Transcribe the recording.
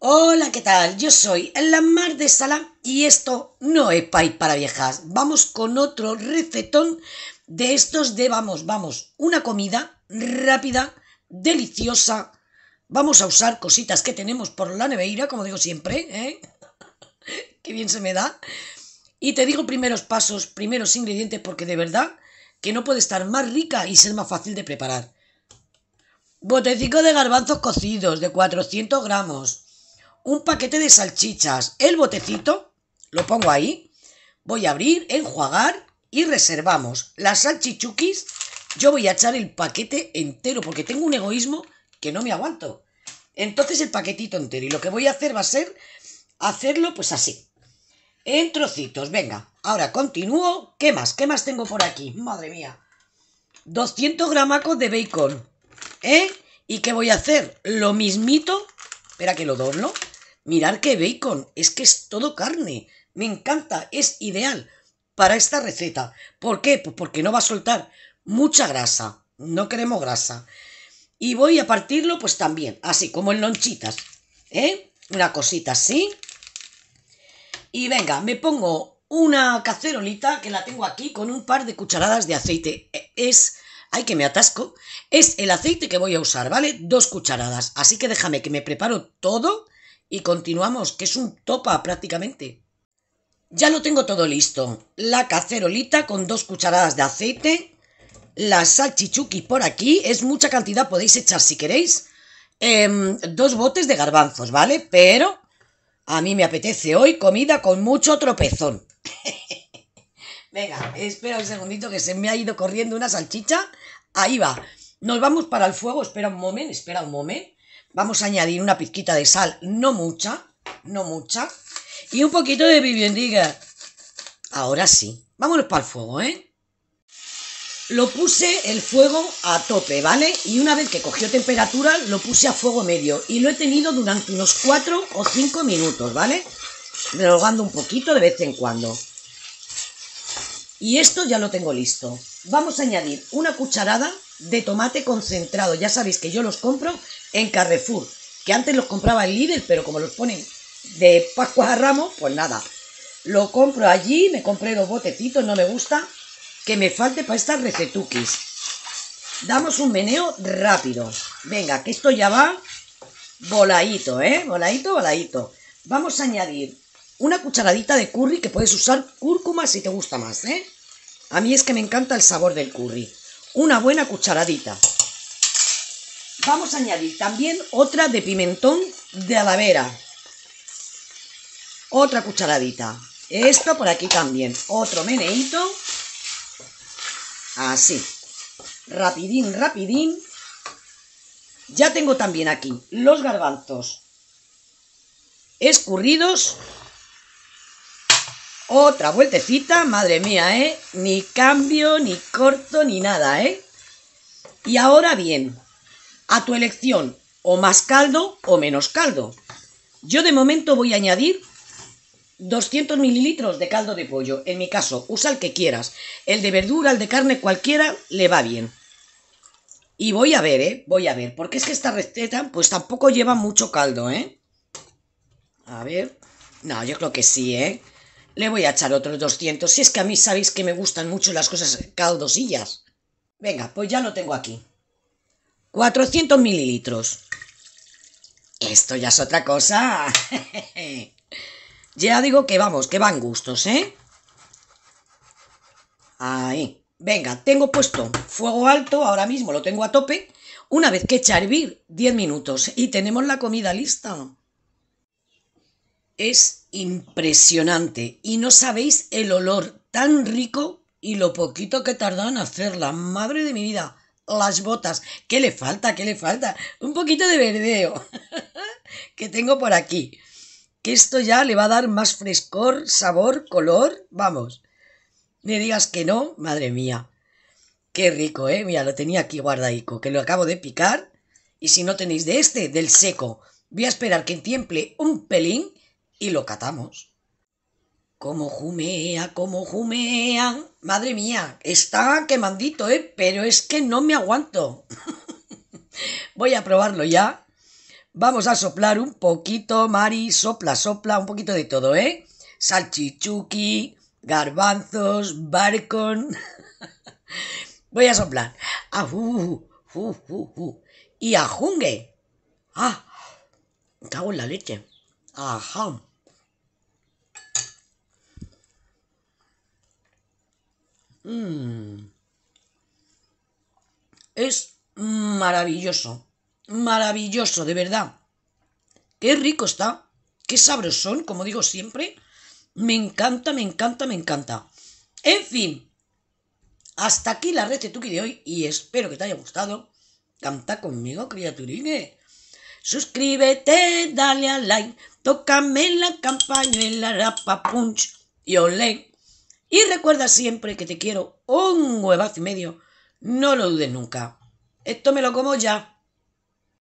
Hola, ¿qué tal? Yo soy Mar de Sala y esto no es país para viejas. Vamos con otro recetón de estos de vamos, vamos, una comida rápida, deliciosa. Vamos a usar cositas que tenemos por la neveira, como digo siempre, ¿eh? Qué bien se me da. Y te digo primeros pasos, primeros ingredientes, porque de verdad que no puede estar más rica y ser más fácil de preparar. Botecico de garbanzos cocidos de 400 gramos un paquete de salchichas. El botecito lo pongo ahí. Voy a abrir, enjuagar y reservamos las salchichuquis. Yo voy a echar el paquete entero porque tengo un egoísmo que no me aguanto. Entonces el paquetito entero. Y lo que voy a hacer va a ser hacerlo pues así. En trocitos. Venga, ahora continúo. ¿Qué más? ¿Qué más tengo por aquí? Madre mía. 200 gramacos de bacon. ¿Eh? ¿Y qué voy a hacer? Lo mismito. Espera que lo doblo. Mirar qué bacon, es que es todo carne. Me encanta, es ideal para esta receta. ¿Por qué? Pues porque no va a soltar mucha grasa. No queremos grasa. Y voy a partirlo pues también, así como en lonchitas. ¿Eh? Una cosita así. Y venga, me pongo una cacerolita que la tengo aquí con un par de cucharadas de aceite. E, es... ¡Ay, que me atasco! Es el aceite que voy a usar, ¿vale? Dos cucharadas. Así que déjame que me preparo todo y continuamos, que es un topa prácticamente. Ya lo tengo todo listo. La cacerolita con dos cucharadas de aceite, La salchichuki por aquí, es mucha cantidad, podéis echar si queréis, em, dos botes de garbanzos, ¿vale? Pero a mí me apetece hoy comida con mucho tropezón. Venga, espera un segundito que se me ha ido corriendo una salchicha. Ahí va. Nos vamos para el fuego. Espera un momento, espera un momento. Vamos a añadir una pizquita de sal, no mucha, no mucha. Y un poquito de viviendiga. Ahora sí. Vámonos para el fuego, ¿eh? Lo puse el fuego a tope, ¿vale? Y una vez que cogió temperatura, lo puse a fuego medio. Y lo he tenido durante unos 4 o 5 minutos, ¿vale? Relogando un poquito de vez en cuando. Y esto ya lo tengo listo. Vamos a añadir una cucharada de tomate concentrado. Ya sabéis que yo los compro en Carrefour, que antes los compraba en Lidl, pero como los ponen de Pascua a Ramos, pues nada. Lo compro allí, me compré dos botecitos, no me gusta que me falte para estas recetuquis. Damos un meneo rápido. Venga, que esto ya va voladito, ¿eh? Voladito, voladito. Vamos a añadir una cucharadita de curry, que puedes usar cúrcuma si te gusta más, ¿eh? A mí es que me encanta el sabor del curry. Una buena cucharadita. Vamos a añadir también otra de pimentón de alavera. Otra cucharadita. Esto por aquí también. Otro meneito. Así. Rapidín, rapidín. Ya tengo también aquí los garbanzos escurridos. Otra vueltecita, madre mía, ¿eh? Ni cambio, ni corto, ni nada, ¿eh? Y ahora bien, a tu elección, o más caldo o menos caldo. Yo de momento voy a añadir 200 mililitros de caldo de pollo. En mi caso, usa el que quieras. El de verdura, el de carne, cualquiera, le va bien. Y voy a ver, ¿eh? Voy a ver. Porque es que esta receta, pues tampoco lleva mucho caldo, ¿eh? A ver. No, yo creo que sí, ¿eh? Le voy a echar otros 200. Si es que a mí sabéis que me gustan mucho las cosas caldosillas. Venga, pues ya lo tengo aquí. 400 mililitros. Esto ya es otra cosa. ya digo que vamos, que van gustos, ¿eh? Ahí. Venga, tengo puesto fuego alto, ahora mismo lo tengo a tope. Una vez que echa hervir, 10 minutos y tenemos la comida lista. Es impresionante y no sabéis el olor tan rico y lo poquito que tarda en hacerla. Madre de mi vida las botas. ¿Qué le falta? ¿Qué le falta? Un poquito de verdeo que tengo por aquí. Que esto ya le va a dar más frescor, sabor, color. Vamos. Me digas que no, madre mía. Qué rico, ¿eh? Mira, lo tenía aquí guardadico, que lo acabo de picar. Y si no tenéis de este, del seco. Voy a esperar que tiemple un pelín y lo catamos. Como jumea, como jumea. Madre mía, está quemandito, ¿eh? Pero es que no me aguanto. Voy a probarlo ya. Vamos a soplar un poquito, Mari. Sopla, sopla, un poquito de todo, ¿eh? Salchichuki, garbanzos, barcon. Voy a soplar. uh, ju, ju, Y ajungue. Ah, cago en la leche. Ajá. Mm. Es maravilloso. Maravilloso, de verdad. Qué rico está. Qué son como digo siempre. Me encanta, me encanta, me encanta. En fin. Hasta aquí la Tuki de hoy y espero que te haya gustado. Canta conmigo, criaturine. Suscríbete, dale a like, tócame la la rapa punch y olé. Y recuerda siempre que te quiero un huevazo y medio. No lo dudes nunca. Esto me lo como ya.